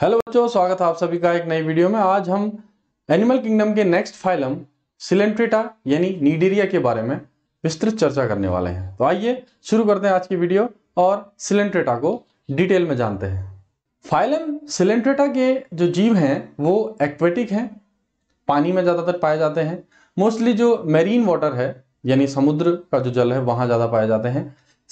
hello बच्चों स्वागत है आप सभी का एक नई वीडियो में आज हम एनिमल किंगडम के नेक्स्ट फाइलम सिलेंट्रेटा यानी नीडेरिया के बारे में विस्तृत चर्चा करने वाले हैं तो आइए शुरू करते हैं आज की वीडियो और सिलेंट्रेटा को डिटेल में जानते हैं फाइलम सिलेंट्रेटा के जो जीव हैं वो एक्वेटिक हैं पानी में ज़्यादातर पाए जाते हैं मोस्टली जो मेरीन वाटर है यानी समुद्र का जो जल है वहाँ ज़्यादा पाए जाते हैं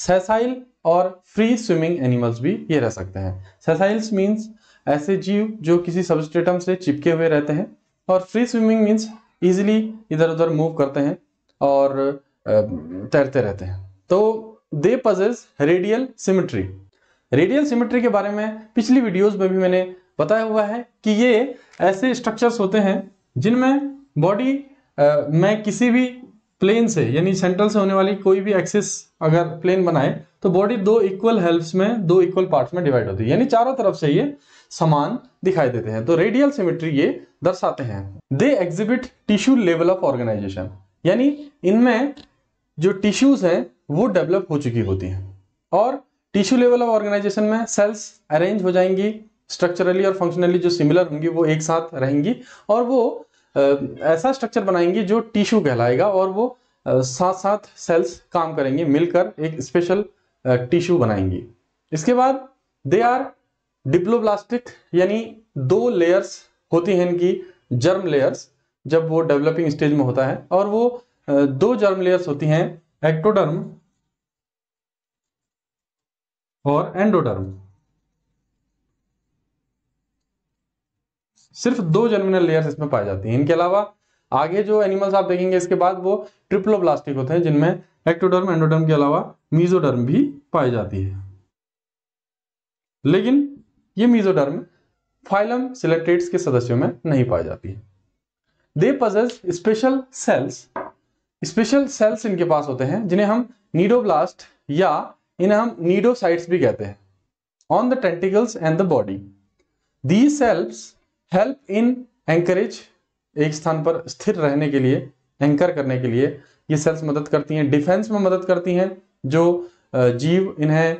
सेसाइल और फ्री स्विमिंग एनिमल्स भी ये रह सकते हैं सेसाइल्स मीन्स ऐसे जीव जो किसी सबस्टेटम से चिपके हुए रहते हैं और फ्री स्विमिंग मीन्स ईजिली इधर उधर मूव करते हैं और तैरते रहते हैं तो they possess radial symmetry radial symmetry के बारे में पिछली वीडियोस में भी मैंने बताया हुआ है कि ये ऐसे स्ट्रक्चर्स होते हैं जिनमें बॉडी में किसी भी प्लेन से यानी सेंट्रल से होने वाली कोई भी एक्सिस अगर प्लेन बनाए तो बॉडी दो इक्वल हेल्प्स में दो इक्वल पार्ट्स में डिवाइड होती है यानी चारों तरफ से ये समान दिखाई देते हैं तो रेडियल सिमेट्री ये दर्शाते हैं they exhibit tissue level of organisation यानी इनमें जो टिश्यूज हैं वो डेवलप हो चुकी होती हैं और टिश्यू लेवल ऑफ ऑर्गेनाइजेशन में सेल्स अरेंज हो जाएंगी स्ट्रक्चरली और फंक्शनली जो सिमिलर होंगी वो एक साथ रहेंगी और वो ऐसा स्ट्रक्चर बनाएंगे जो टिश्यू कहलाएगा और वो साथ साथ सेल्स काम करेंगे मिलकर एक स्पेशल टिश्यू बनाएंगे इसके बाद दे आर डिप्लोब्लास्टिक यानी दो लेयर्स होती हैं इनकी जर्म लेयर्स जब वो डेवलपिंग स्टेज में होता है और वो दो जर्म लेयर्स होती हैं एक्टोडर्म और एंडोडर्म सिर्फ दो जर्मिनल लेयर्स इसमें पाई जाती हैं इनके अलावा आगे जो एनिमल्स आप देखेंगे इसके बाद वो ट्रिप्लोब्लास्टिक होते हैं जिनमें एक्टोडर्म एंडोडर्म के अलावा मीजोडर्म भी पाई जाती है लेकिन ये मीजोडर्म फाइलम सिलेक्टेट्स के सदस्यों में नहीं पाई जाती है they possess special cells special cells इनके पास होते हैं जिन्हें हम नीडोब्लास्ट या इन्हें हम नीडोसाइट्स भी कहते हैं on the tentacles and the body these cells help in anchorage एक स्थान पर स्थिर रहने के लिए एंकर करने के लिए ये सेल्स मदद करती हैं डिफेंस में मदद करती हैं जो जीव इन्हें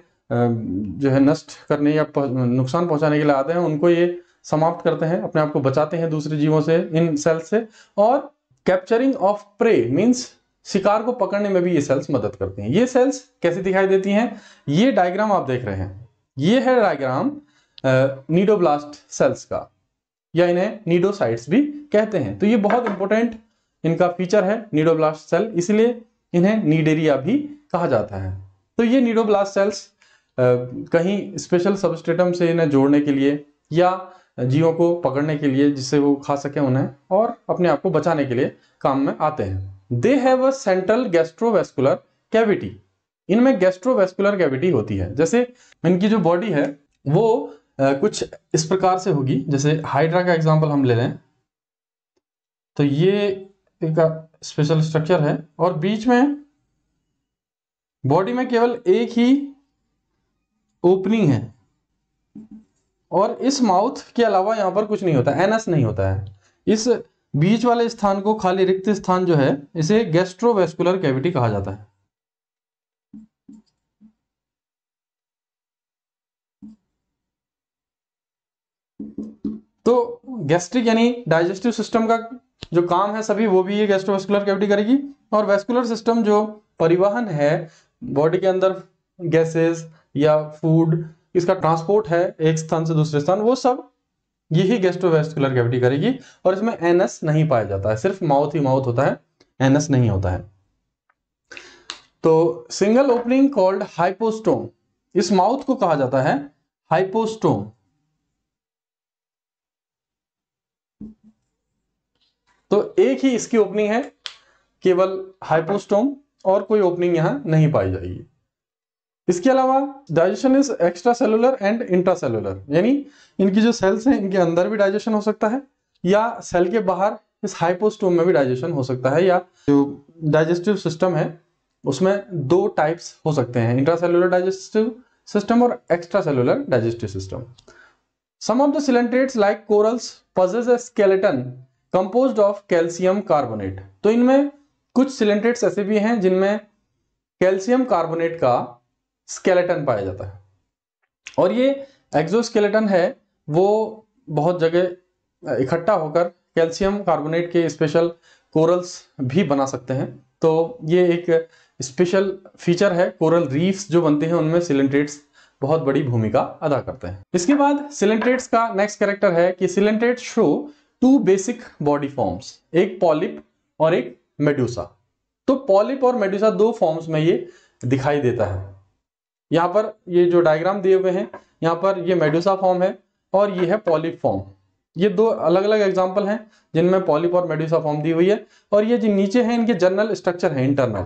जो है नष्ट करने या नुकसान पहुंचाने के लिए आते हैं उनको ये समाप्त करते हैं अपने आप को बचाते हैं दूसरे जीवों से इन सेल्स से और कैप्चरिंग ऑफ प्रे मीन्स शिकार को पकड़ने में भी ये सेल्स मदद करती हैं ये सेल्स कैसे दिखाई देती हैं ये डायग्राम आप देख रहे हैं ये है डायग्राम नीडोब्लास्ट सेल्स का या इन्हें नीडोसाइट्स भी कहते हैं तो ये बहुत इंपॉर्टेंट इनका फीचर है नीडोब्लास्ट सेल इसलिए इन्हें नीडेरिया भी कहा जाता है तो ये नीडोब्लास्ट सेल्स कहीं स्पेशल सबस्टेटम से इन्हें जोड़ने के लिए या जीवों को पकड़ने के लिए जिससे वो खा सके उन्हें और अपने आप को बचाने के लिए काम में आते हैं they have a central gastrovascular cavity इनमें गैस्ट्रोवेस्कुलर कैविटी होती है जैसे इनकी जो बॉडी है वो कुछ इस प्रकार से होगी जैसे हाइड्रा का एग्जाम्पल हम ले लें तो ये एक स्पेशल स्ट्रक्चर है और बीच में बॉडी में केवल एक ही ओपनिंग है और इस माउथ के अलावा यहां पर कुछ नहीं होता एनएस नहीं होता है इस बीच वाले स्थान को खाली रिक्त स्थान जो है इसे गैस्ट्रोवेस्कुलर कैविटी कहा जाता है तो गैस्ट्रिक यानी डाइजेस्टिव सिस्टम का जो काम है सभी वो भी ये गैस्ट्रोवेस्कुलर कैविटी करेगी और वेस्कुलर सिस्टम जो परिवहन है बॉडी के अंदर गैसेस या फूड इसका ट्रांसपोर्ट है एक स्थान से दूसरे स्थान वो सब यही गैस्ट्रोवेस्कुलर कैविटी करेगी और इसमें एनएस नहीं पाया जाता है सिर्फ माउथ ही माउथ होता है एनएस नहीं होता है तो सिंगल ओपनिंग कॉल्ड हाइपोस्टोम इस माउथ को कहा जाता है हाइपोस्टोम तो एक ही इसकी ओपनिंग है केवल हाइपोस्टोम और कोई ओपनिंग यहाँ नहीं पाई जाएगी इसके अलावा digestion is extracellular and intracellular यानी इनकी जो सेल्स हैं इनके अंदर भी डाइजेशन हो सकता है या सेल के बाहर इस हाइपोस्टोम में भी डाइजेशन हो सकता है या जो डाइजेस्टिव सिस्टम है उसमें दो टाइप्स हो सकते हैं इंट्रा सेलुलर डाइजेस्टिव सिस्टम और extracellular digestive system some of the coelenterates like corals possess a skeleton compose of calcium carbonate तो इनमें कुछ सिलेंट्रेट्स ऐसे भी हैं जिनमें कैल्शियम कार्बोनेट का स्केलेटन पाया जाता है और ये एक्सोस्केलेटन है वो बहुत जगह इकट्ठा होकर कैल्शियम कार्बोनेट के स्पेशल कोरल्स भी बना सकते हैं तो ये एक स्पेशल फीचर है कोरल रीफ्स जो बनते हैं उनमें सिलेंट्रेट्स बहुत बड़ी भूमिका अदा करते हैं इसके बाद सिलेंट्रेट्स का नेक्स्ट कैरेक्टर है कि coelenterate show two basic body forms एक पॉलिप और एक मेड्यूसा तो पॉलिप और मेड्यूसा दो फॉर्म्स में ये दिखाई देता है यहां पर ये जो डायग्राम दिए हुए हैं यहाँ पर ये मेड्यूसा फॉर्म है और ये है पॉलिप फॉर्म ये दो अलग अलग एग्जाम्पल हैं जिनमें पॉलिप और मेड्यूसा फॉर्म दी हुई है और ये जो नीचे है इनके जनरल स्ट्रक्चर है इंटरनल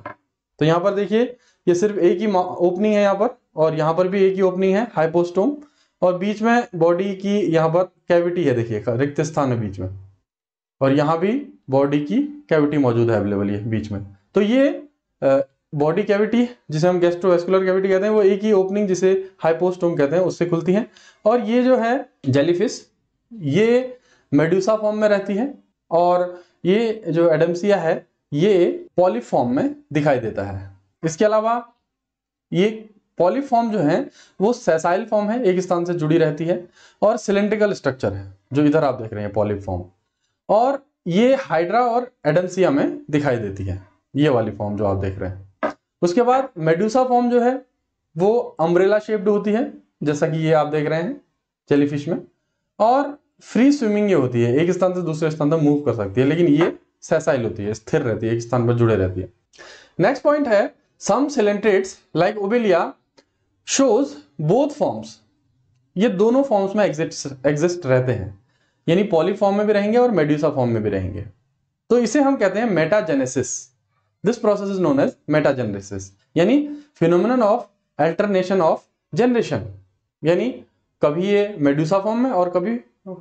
तो यहां पर देखिए ये सिर्फ एक ही ओपनिंग है यहाँ पर और यहाँ पर भी एक ही ओपनिंग है हाइपोस्टोम और बीच में बॉडी की यहां पर कैविटी है देखिए रिक्त स्थान है बीच में और यहां भी बॉडी की कैविटी मौजूद है अवेलेबल है बीच में तो ये बॉडी कैविटी जिसे हम गैस्ट्रोवेस्कुलर कैविटी कहते हैं वो एक ही ओपनिंग जिसे हाइपोस्टोम कहते हैं उससे खुलती है और ये जो है जेलीफिश ये मेड्यूसा फॉर्म में रहती है और ये जो एडम्सिया है ये पॉलीफॉर्म में दिखाई देता है इसके अलावा ये पॉलीफॉर्म जो है वो सेसाइल फॉर्म है एक स्थान से जुड़ी रहती है और सिलेंड्रिकल स्ट्रक्चर है जो इधर आप देख रहे हैं पॉलीफॉर्म और ये हाइड्रा और एडेंसिया में दिखाई देती है ये वाली फॉर्म जो आप देख रहे हैं उसके बाद मेड्यूसा फॉर्म जो है वो अम्ब्रेला शेप्ड होती है जैसा कि ये आप देख रहे हैं जेलीफिश में और फ्री स्विमिंग ये होती है एक स्थान से दूसरे स्थान तक मूव कर सकती है लेकिन ये सेसाइल होती है स्थिर रहती है एक स्थान पर जुड़े रहती है नेक्स्ट पॉइंट है some coelenterates like Obelia shows both forms ये दोनों फॉर्म्स में एग्जिस्ट एग्जिस्ट रहते हैं यानी पॉली फॉर्म में भी रहेंगे और मेड्यूसा फॉर्म में भी रहेंगे तो इसे हम कहते हैं metagenesis this process is known as metagenesis यानी phenomenon of alternation of generation यानी कभी ये मेड्यूसा फॉर्म में और कभी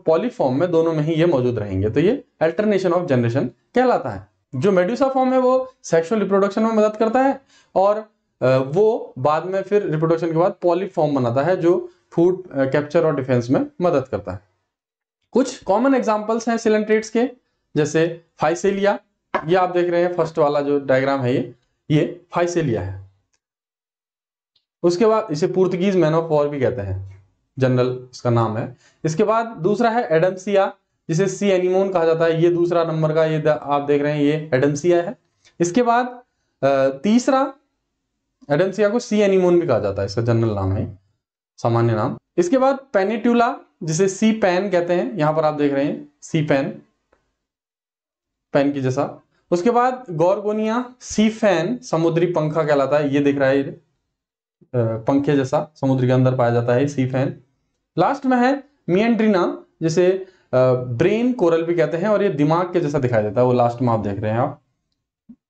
पॉली फॉर्म में दोनों में ही ये मौजूद रहेंगे तो ये अल्टरनेशन ऑफ जनरेशन कहलाता है जो मेड्यूसा फॉर्म है वो सेक्सुअल रिप्रोडक्शन में मदद करता है और वो बाद में फिर रिप्रोडक्शन के बाद पॉलीफॉर्म बनाता है जो फूड कैप्चर और डिफेंस में मदद करता है कुछ कॉमन एग्जाम्पल्स हैं सिलेंट्रेट्स के जैसे फाइसेलिया ये आप देख रहे हैं फर्स्ट वाला जो डायग्राम है ये ये फाइसेलिया है उसके बाद इसे पुर्तगीज मैन ऑफ वॉर भी कहते हैं जनरल इसका नाम है इसके बाद दूसरा है एडमसिया जिसे सी एनिमोन कहा जाता है ये दूसरा नंबर का ये आप देख रहे हैं ये एडमसिया है इसके बाद तीसरा एडेंसिया को सी एनिमोन भी कहा जाता है इसका जनरल नाम है सामान्य नाम इसके बाद पेनिट्यूला जिसे सी पैन कहते हैं यहां पर आप देख रहे हैं सी पैन पैन की जैसा उसके बाद गौरगोनिया सी फैन समुद्री पंखा कहलाता है ये दिख रहा है पंखे जैसा समुद्र के अंदर पाया जाता है सी फैन लास्ट में है मियंड्रीना जिसे ब्रेन कोरल भी कहते हैं और ये दिमाग के जैसा दिखाई देता है वो लास्ट में आप देख रहे हैं आप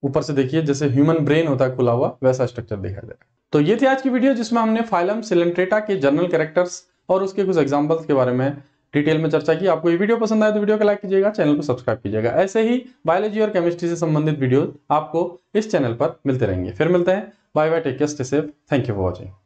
ऊपर से देखिए जैसे ह्यूमन ब्रेन होता है खुला हुआ वैसा स्ट्रक्चर देखा जाएगा तो ये थी आज की वीडियो जिसमें हमने फाइलम सिलेंट्रेटा के जनरल कैरेक्टर्स और उसके कुछ एग्जाम्पल्स के बारे में डिटेल में चर्चा की आपको ये वीडियो पसंद आए तो वीडियो को लाइक कीजिएगा चैनल को सब्सक्राइब कीजिएगा ऐसे ही बायोलॉजी और केमिस्ट्री से संबंधित वीडियो आपको इस चैनल पर मिलते रहेंगे फिर मिलते हैं bye bye take care stay safe thank you for watching